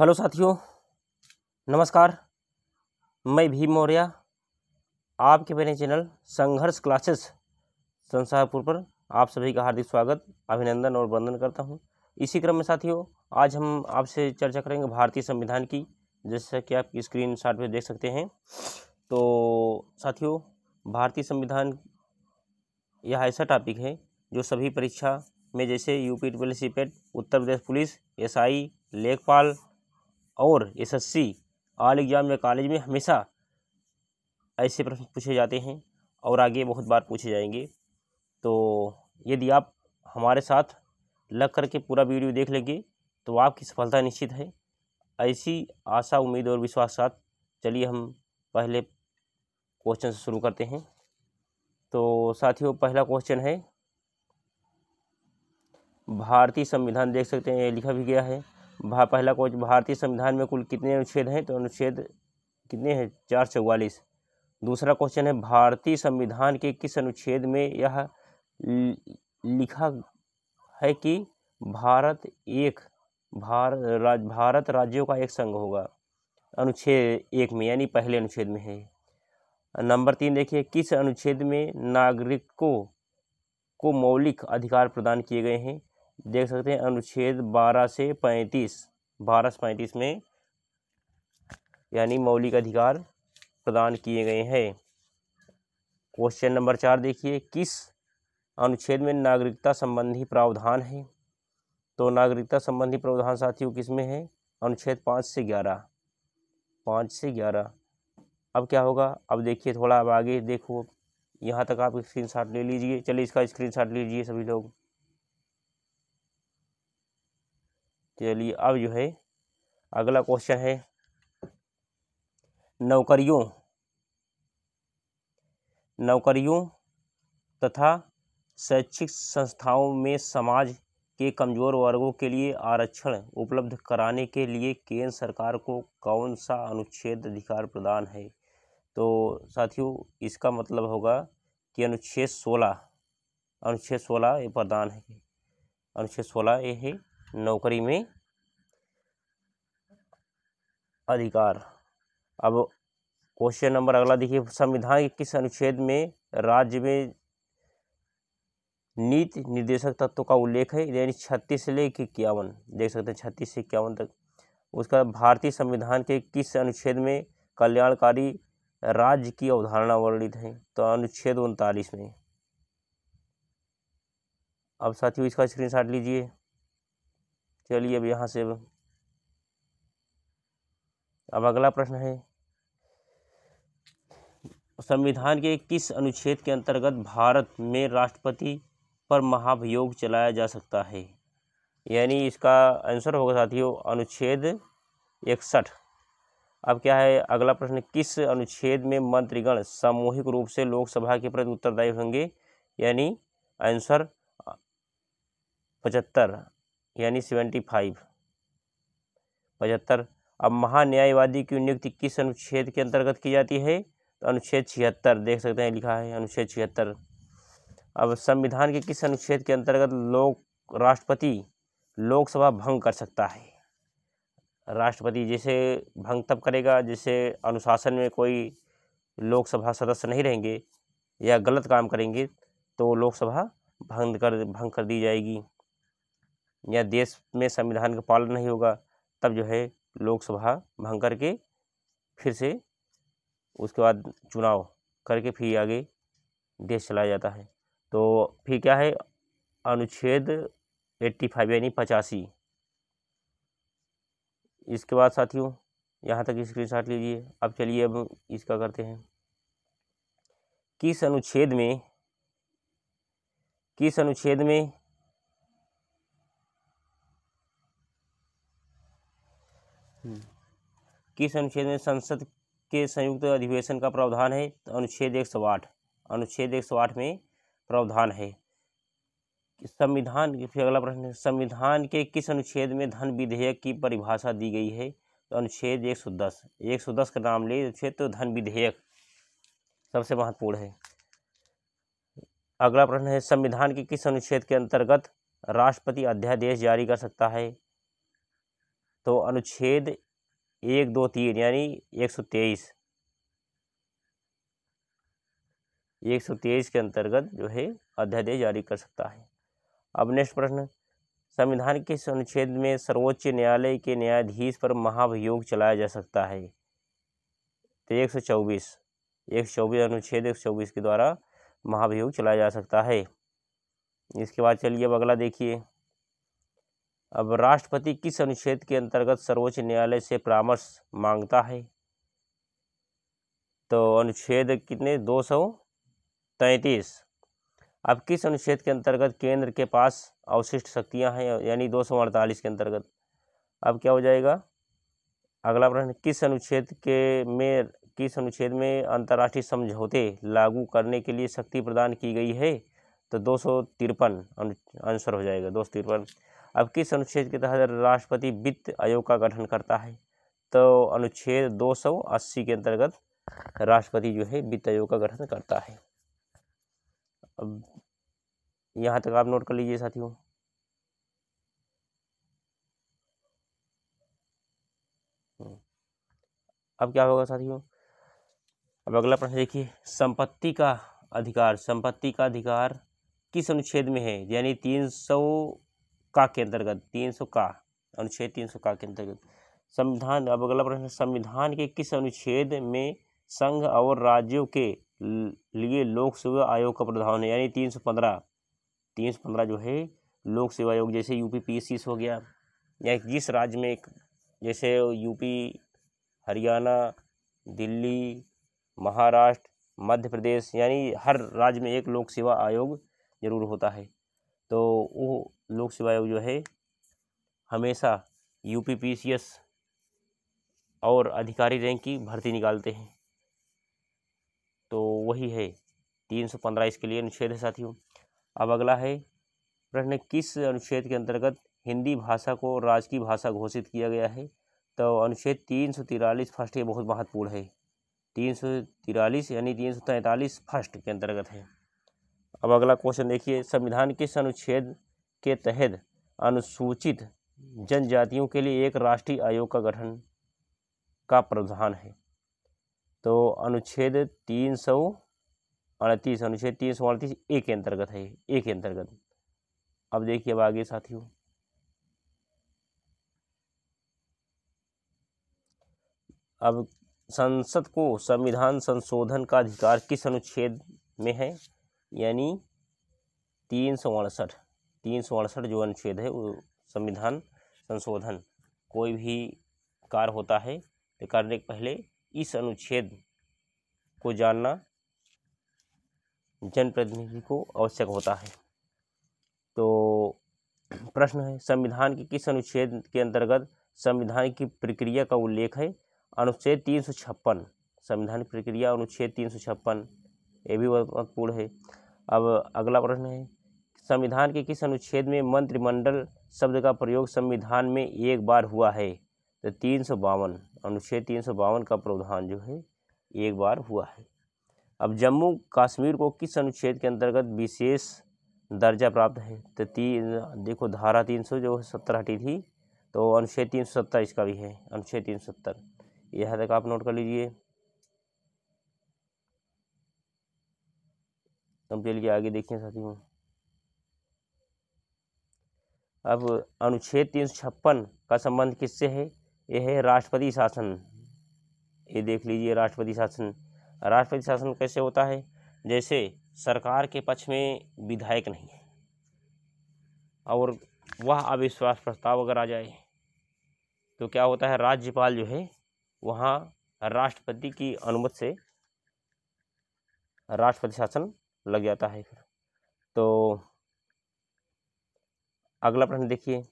hello साथियों नमस्कार मैं भीम मौर्य आपके मेरे चैनल संघर्ष क्लासेस संसारपुर पर आप सभी का हार्दिक स्वागत अभिनंदन और वंदन करता हूं इसी क्रम में साथियों आज हम आपसे चर्चा करेंगे भारतीय संविधान की जैसा कि आप स्क्रीन शॉट पर देख सकते हैं तो साथियों भारतीय संविधान यह ऐसा टॉपिक है जो सभी परीक्षा में जैसे UP twelve C PET Uttar Pradesh police S लेखपाल और S S C all exam या कॉलेज में हमेशा ऐसे प्रश्न पूछे जाते हैं और आगे बहुत बार पूछे जाएंगे तो यदि आप हमारे साथ लग करके पूरा वीडियो देख लेंगे तो आपकी सफलता निश्चित है ऐसी आशा उम्मीद और विश्वास साथ चलिए हम पहले क्वेश्चन से शुरू करते हैं तो साथियों पहला क्वेश्चन है भारतीय संविधान देख सकते हैं लिखा भी गया है भा पहला कोच भारतीय संविधान में कुल कितने अनुच्छेद हैं तो अनुच्छेद कितने हैं चार चौवालीस दूसरा क्वेश्चन है भारतीय संविधान के किस अनुच्छेद में यह लिखा है कि भारत एक भार राज भारत राज्यों का एक संघ होगा अनुच्छेद एक में यानी पहले अनुच्छेद में है नंबर तीन देखिए किस अनुच्छेद में नागरिकों को मौलिक अधिकार प्रदान किए गए हैं देख सकते हैं अनुच्छेद बारह से पैंतीस बारह से पैंतीस में यानी मौलिक अधिकार प्रदान किए गए हैं क्वेश्चन नंबर चार देखिए किस अनुच्छेद में नागरिकता संबंधी प्रावधान है तो नागरिकता संबंधी प्रावधान साथियों किस में है अनुच्छेद पाँच से ग्यारह पाँच से ग्यारह अब क्या होगा अब देखिए थोड़ा अब आगे देखो यहाँ तक आप स्क्रीन शॉट ले लीजिए चलिए इसका स्क्रीन शॉट लीजिए सभी लोग चलिए अब जो है अगला क्वेश्चन है नौकरियों नौकरियों तथा शैक्षिक संस्थाओं में समाज के कमज़ोर वर्गों के लिए आरक्षण उपलब्ध कराने के लिए केंद्र सरकार को कौन सा अनुच्छेद अधिकार प्रदान है तो साथियों इसका मतलब होगा कि अनुच्छेद सोलह अनुच्छेद सोलह ये प्रदान है अनुच्छेद सोलह ये है नौकरी में अधिकार अब क्वेश्चन नंबर अगला देखिए संविधान के किस अनुच्छेद में राज्य में नीति निर्देशक तत्व का उल्लेख है यानी छत्तीस से लेकर इक्यावन देख सकते हैं छत्तीस से इक्यावन तक उसका भारतीय संविधान के किस अनुच्छेद में कल्याणकारी राज्य की अवधारणा वर्णित है तो अनुच्छेद उनतालीस में अब साथियों इसका स्क्रीनशॉट लीजिए चलिए अब यहाँ से अब अगला प्रश्न है संविधान के किस अनुच्छेद के अंतर्गत भारत में राष्ट्रपति पर महाभियोग चलाया जा सकता है यानी इसका आंसर होगा साथियों अनुच्छेद इकसठ अब क्या है अगला प्रश्न किस अनुच्छेद में मंत्रीगण सामूहिक रूप से लोकसभा के प्रति उत्तरदायी होंगे यानी आंसर पचहत्तर यानी सेवेंटी फाइव पचहत्तर अब महान्यायवादी की नियुक्ति किस अनुच्छेद के अंतर्गत की जाती है तो अनुच्छेद छिहत्तर देख सकते हैं लिखा है अनुच्छेद छिहत्तर अब संविधान के किस अनुच्छेद के अंतर्गत लोक राष्ट्रपति लोकसभा भंग कर सकता है राष्ट्रपति जैसे भंग तब करेगा जैसे अनुशासन में कोई लोकसभा सदस्य नहीं रहेंगे या गलत काम करेंगे तो लोकसभा भंग कर भंग कर दी जाएगी या देश में संविधान का पालन नहीं होगा तब जो है लोकसभा भंग करके फिर से उसके बाद चुनाव करके फिर आगे देश चलाया जाता है तो फिर क्या है अनुच्छेद एट्टी फाइव यानी पचासी इसके बाद साथियों यहाँ तक स्क्रीन शॉट लीजिए अब चलिए अब इसका करते हैं किस अनुच्छेद में किस अनुच्छेद में किस अनुच्छेद में संसद के संयुक्त अधिवेशन का प्रावधान है तो अनुच्छेद एक सौ आठ अनुच्छेद एक सौ आठ में प्रावधान है संविधान फिर अगला प्रश्न संविधान के किस अनुच्छेद में धन विधेयक की परिभाषा दी गई है तो अनुच्छेद एक सौ दस एक सौ दस का नाम ले अनुच्छेद तो धन विधेयक सबसे महत्वपूर्ण है अगला प्रश्न है संविधान के किस अनुच्छेद के अंतर्गत राष्ट्रपति अध्यादेश जारी कर सकता है तो अनुच्छेद एक दो तीन यानी एक सौ तेईस एक सौ तेईस के अंतर्गत जो है अध्यादेश जारी कर सकता है अब नेक्स्ट प्रश्न संविधान के अनुच्छेद में सर्वोच्च न्यायालय के न्यायाधीश पर महाभियोग चलाया जा सकता है तो एक सौ चौबीस एक सौ चौबीस अनुच्छेद एक सौ चौबीस के द्वारा महाभियोग चलाया जा सकता है इसके बाद चलिए अब अगला देखिए अब राष्ट्रपति किस अनुच्छेद के अंतर्गत सर्वोच्च न्यायालय से परामर्श मांगता है तो अनुच्छेद कितने दो सौ तैंतीस अब किस अनुच्छेद के अंतर्गत केंद्र के पास अवशिष्ट शक्तियां हैं यानी दो सौ अड़तालीस के अंतर्गत अब क्या हो जाएगा अगला प्रश्न किस अनुच्छेद के में किस अनुच्छेद में अंतर्राष्ट्रीय समझौते लागू करने के लिए शक्ति प्रदान की गई है तो दो सौ तिरपन आंसर हो जाएगा दो सौ तिरपन अब किस अनुच्छेद के तहत राष्ट्रपति वित्त आयोग का गठन करता है तो अनुच्छेद 280 के अंतर्गत राष्ट्रपति जो है वित्त आयोग का गठन करता है अब यहाँ तक आप नोट कर लीजिए साथियों अब क्या होगा साथियों अब अगला प्रश्न देखिए संपत्ति का अधिकार संपत्ति का अधिकार किस अनुच्छेद में है यानी तीन सौ का के अंतर्गत तीन सौ का अनुच्छेद तीन सौ का के अंतर्गत संविधान अब अगला प्रश्न संविधान के किस अनुच्छेद में संघ और राज्यों के लिए लोक सेवा आयोग का प्रावधान है यानी तीन सौ पंद्रह तीन सौ पंद्रह जो है लोक सेवा आयोग जैसे यूपी पी हो गया या जिस राज्य में जैसे यूपी हरियाणा दिल्ली महाराष्ट्र मध्य प्रदेश यानी हर राज्य में एक लोक सेवा आयोग जरूर होता है तो वो लोक सेवा आयोग जो है हमेशा U P P C S और अधिकारी रैंक की भर्ती निकालते हैं तो वही है तीन सौ पंद्रह इसके लिए अनुच्छेद है साथियों अब अगला है प्रश्न किस अनुच्छेद के अंतर्गत हिंदी भाषा को राजकीय भाषा घोषित किया गया है तो अनुच्छेद तीन सौ तिरालीस फर्स्ट ये बहुत महत्वपूर्ण है तीन सौ तिरालीस यानी तीन सौ तैंतालीस फर्स्ट के अंतर्गत है अब अगला क्वेश्चन देखिए संविधान किस अनुच्छेद के तहत अनुसूचित जनजातियों के लिए एक राष्ट्रीय आयोग का गठन का प्रावधान है तो अनुच्छेद तीन सौ अड़तीस अनुच्छेद तीन सौ अड़तीस ए के अंतर्गत है ए के अंतर्गत अब देखिए अब आगे साथियों अब संसद को संविधान संशोधन का अधिकार किस अनुच्छेद में है यानी तीन सौ अड़सठ तीन सौ अड़सठ जो अनुच्छेद है वो संविधान संशोधन कोई भी कार्य होता है तो करने के पहले इस अनुच्छेद को जानना जनप्रतिनिधि को आवश्यक होता है तो प्रश्न है संविधान के किस अनुच्छेद के अंतर्गत संविधान की प्रक्रिया का उल्लेख है अनुच्छेद तीन सौ छप्पन संविधान की प्रक्रिया अनुच्छेद तीन सौ छप्पन ये भी महत्वपूर्ण है अब अगला प्रश्न है संविधान के किस अनुच्छेद में मंत्रिमंडल शब्द का प्रयोग संविधान में एक बार हुआ है तो तीन सौ बावन अनुच्छेद तीन सौ बावन का प्रावधान जो है एक बार हुआ है अब जम्मू कश्मीर को किस अनुच्छेद के अंतर्गत विशेष दर्जा प्राप्त है तो तीन देखो धारा तीन सौ जो सत्तर हटी थी तो अनुच्छेद तीन सौ सत्तर इसका भी है अनुच्छेद तीन सौ सत्तर यहाँ तक तो आप नोट कर लीजिए हम चलिए आगे देखिए साथियों अब अनुच्छेद तीन सौ छप्पन का संबंध किससे है यह है राष्ट्रपति शासन ये देख लीजिए राष्ट्रपति शासन राष्ट्रपति शासन कैसे होता है जैसे सरकार के पक्ष में विधायक नहीं है और वह अविश्वास प्रस्ताव अगर आ जाए तो क्या होता है राज्यपाल जो है वहाँ राष्ट्रपति की अनुमति से राष्ट्रपति शासन लग जाता है फिर तो अगला प्रश्न देखिए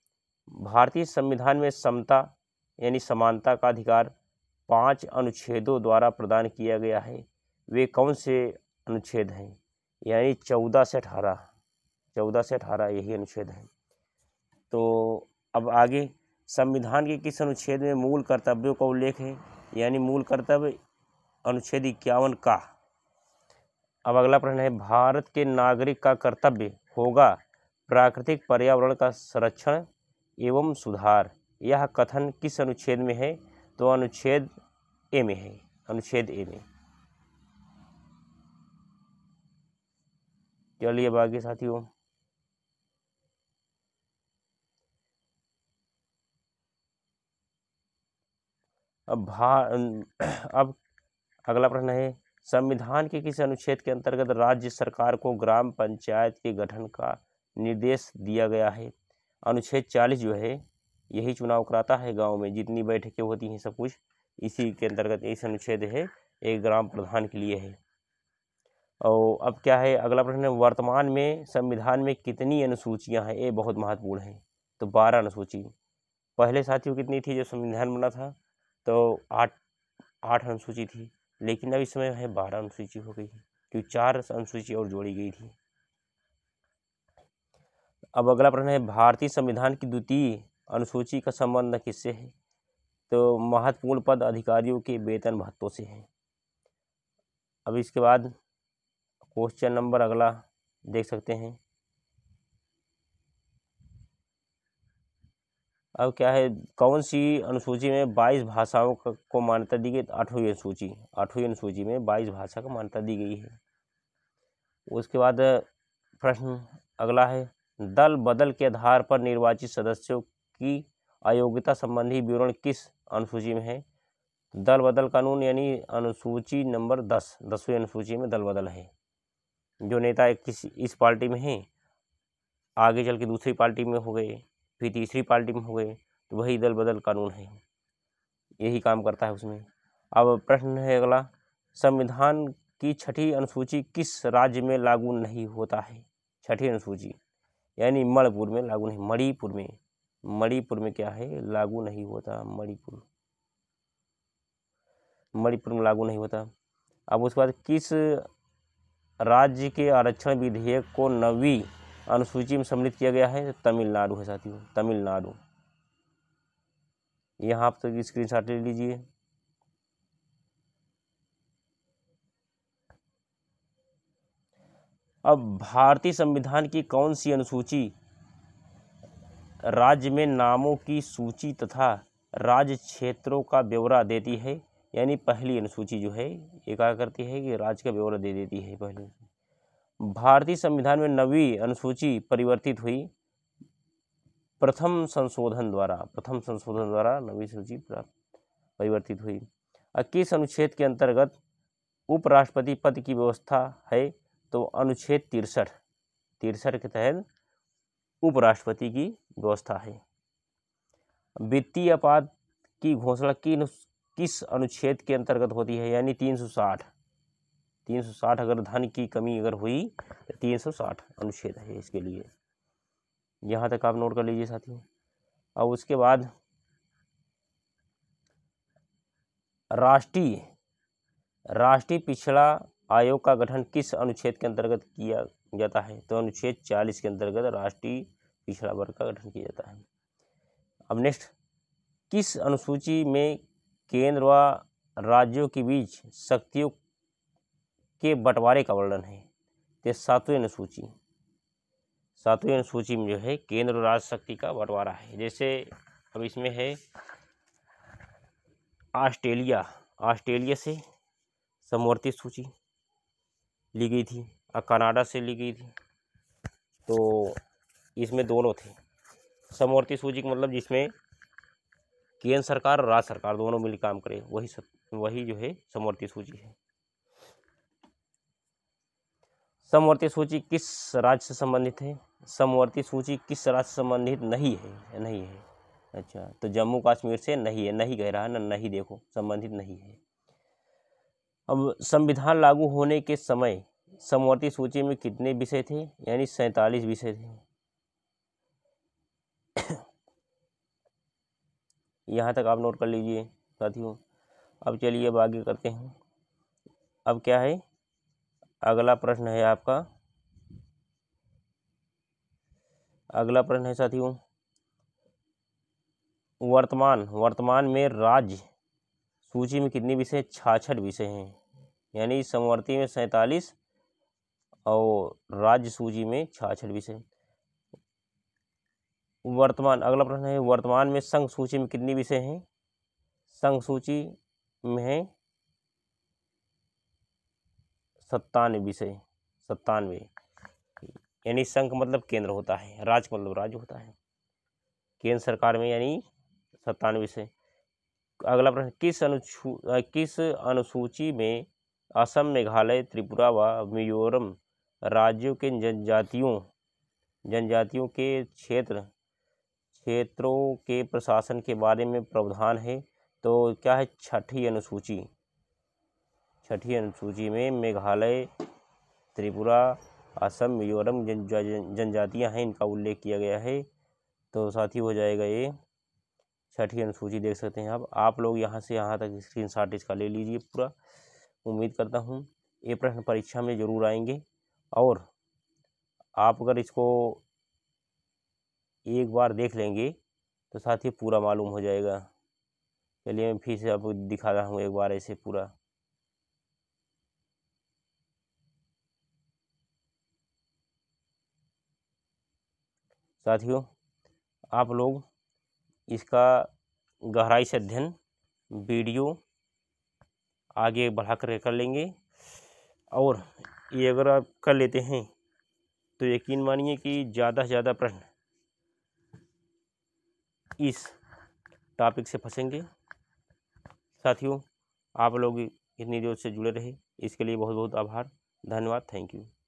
भारतीय संविधान में समता यानी समानता का अधिकार पांच अनुच्छेदों द्वारा प्रदान किया गया है वे कौन से अनुच्छेद हैं यानी चौदह से अठारह चौदह से अठारह यही अनुच्छेद हैं तो अब आगे संविधान के किस अनुच्छेद में मूल कर्तव्यों का उल्लेख है यानी मूल कर्तव्य अनुच्छेद इक्यावन का अब अगला प्रश्न है भारत के नागरिक का कर्तव्य होगा प्राकृतिक पर्यावरण का संरक्षण एवं सुधार यह कथन किस अनुच्छेद में है तो अनुच्छेद ए में है अनुच्छेद ए में चलिए बाकी साथियों अब भा अब अगला प्रश्न है संविधान के किस अनुच्छेद के अंतर्गत राज्य सरकार को ग्राम पंचायत के गठन का निर्देश दिया गया है अनुच्छेद चालीस जो है यही चुनाव कराता है गांव में जितनी बैठकें होती हैं सब कुछ इसी के अंतर्गत इस अनुच्छेद है एक ग्राम प्रधान के लिए है और अब क्या है अगला प्रश्न है वर्तमान में संविधान में कितनी अनुसूचियां हैं ये बहुत महत्वपूर्ण है तो बारह अनुसूची पहले साथियों कितनी थी जब संविधान बना था तो आठ आठ अनुसूची थी लेकिन अब इस समय है बारह अनुसूची हो गई क्योंकि चार अनुसूची और जोड़ी गई थी अब अगला प्रश्न है भारतीय संविधान की द्वितीय अनुसूची का संबंध किससे है तो महत्वपूर्ण पद अधिकारियों के वेतन भत्तों से है अब इसके बाद क्वेश्चन नंबर अगला देख सकते हैं अब क्या है कौन सी अनुसूची में बाईस भाषाओं को मान्यता दी गई आठवीं अनुसूची आठवीं अनुसूची में बाईस भाषा को मान्यता दी गई है उसके बाद प्रश्न अगला है दल बदल के आधार पर निर्वाचित सदस्यों की अयोग्यता संबंधी विवरण किस अनुसूची में है दल बदल कानून यानी अनुसूची नंबर दस दसवीं अनुसूची में दल बदल है जो नेता किसी इस पार्टी में हैं आगे चल के दूसरी पार्टी में हो गए फिर तीसरी पार्टी में हो गए तो वही दल बदल कानून है यही काम करता है उसमें अब प्रश्न है अगला संविधान की छठी अनुसूची किस राज्य में लागू नहीं होता है छठी अनुसूची यानी मणिपुर में लागू नहीं मणिपुर में मणिपुर में क्या है लागू नहीं होता मणिपुर मणिपुर में लागू नहीं होता अब उसके बाद किस राज्य के आरक्षण विधेयक को नवी अनुसूची में सम्मिलित किया गया है तमिलनाडु है साथियों तमिलनाडु यहाँ आप तो स्क्रीन शॉट ले लीजिए अब भारतीय संविधान की कौन सी अनुसूची राज्य में नामों की सूची तथा राज्य क्षेत्रों का ब्यौरा देती है यानी पहली अनुसूची जो है ये क्या करती है कि राज्य का ब्यौरा दे देती है पहली भारतीय संविधान में नवी अनुसूची परिवर्तित हुई प्रथम संशोधन द्वारा प्रथम संशोधन द्वारा नवी सूची परिवर्तित हुई किस अनुच्छेद के अंतर्गत उपराष्ट्रपति पद की व्यवस्था है तो अनुच्छेद तिरसठ तिरसठ के तहत उपराष्ट्रपति की व्यवस्था है वित्तीय आपात की घोषणा किन किस अनुच्छेद के अंतर्गत होती है यानी तीन सौ साठ तीन सौ साठ अगर धन की कमी अगर हुई तो तीन सौ साठ अनुच्छेद है इसके लिए यहाँ तक आप नोट कर लीजिए साथियों अब उसके बाद राष्ट्रीय राष्ट्रीय पिछड़ा आयोग का गठन किस अनुच्छेद के अंतर्गत किया जाता है तो अनुच्छेद चालीस के अंतर्गत राष्ट्रीय पिछड़ा वर्ग का गठन किया जाता है अब नेक्स्ट किस अनुसूची में केंद्र व राज्यों के बीच शक्तियों के बंटवारे का वर्णन है तो सातवें अनुसूची सातवें अनुसूची में जो है केंद्र और राज्य शक्ति का बंटवारा है जैसे अब इसमें है ऑस्ट्रेलिया ऑस्ट्रेलिया से समवर्ती सूची ली गई थी और कनाडा से ली गई थी तो इसमें दोनों थे समवर्ती सूची मतलब जिसमें केंद्र सरकार और राज्य सरकार दोनों मिल काम करे वही सत, वही जो है समवर्ती सूची है समवर्ती सूची किस राज्य से संबंधित है समवर्ती सूची किस राज्य से संबंधित नहीं है नहीं है अच्छा तो जम्मू कश्मीर से नहीं है नहीं कह रहा है ना नहीं देखो संबंधित नहीं है अब संविधान लागू होने के समय समवर्ती सूची में कितने विषय थे यानी सैंतालीस विषय थे यहाँ तक आप नोट कर लीजिए साथियों अब चलिए अब आगे करते हैं अब क्या है अगला प्रश्न है आपका अगला प्रश्न है साथियों वर्तमान वर्तमान में राज्य सूची में कितने विषय छाछठ विषय हैं यानी समवर्ती में सैंतालीस और राज्य सूची में छाछठ विषय वर्तमान अगला प्रश्न है वर्तमान में संघ सूची में कितने विषय हैं संघ सूची में है सत्तानवे विषय सत्तानवे यानी संघ मतलब केंद्र होता है राज्य मतलब राज्य होता है केंद्र सरकार में यानी सत्तानवे विषय अगला प्रश्न किस अनुसू किस अनुसूची में असम मेघालय त्रिपुरा व मिजोरम राज्यों के जनजातियों जनजातियों के क्षेत्र क्षेत्रों के प्रशासन के बारे में प्रावधान है तो क्या है छठी अनुसूची छठी अनुसूची में मेघालय त्रिपुरा असम मिजोरम जनजातियां हैं इनका उल्लेख किया गया है तो साथ ही हो जाएगा ये छठी अनुसूची देख सकते हैं आप आप लोग यहाँ से यहाँ तक स्क्रीन शॉट इसका ले लीजिए पूरा उम्मीद करता हूँ ये प्रश्न परीक्षा में ज़रूर आएंगे और आप अगर इसको एक बार देख लेंगे तो साथ ही पूरा मालूम हो जाएगा चलिए मैं फिर से आपको दिखा रहा हूँ एक बार ऐसे पूरा साथियों आप लोग इसका गहराई से अध्ययन वीडियो आगे बढ़ा कर कर लेंगे और ये अगर आप कर लेते हैं तो यकीन मानिए कि ज़्यादा से ज़्यादा प्रश्न इस टॉपिक से फंसेंगे साथियों आप लोग इतनी जोर से जुड़े रहे इसके लिए बहुत बहुत आभार धन्यवाद थैंक यू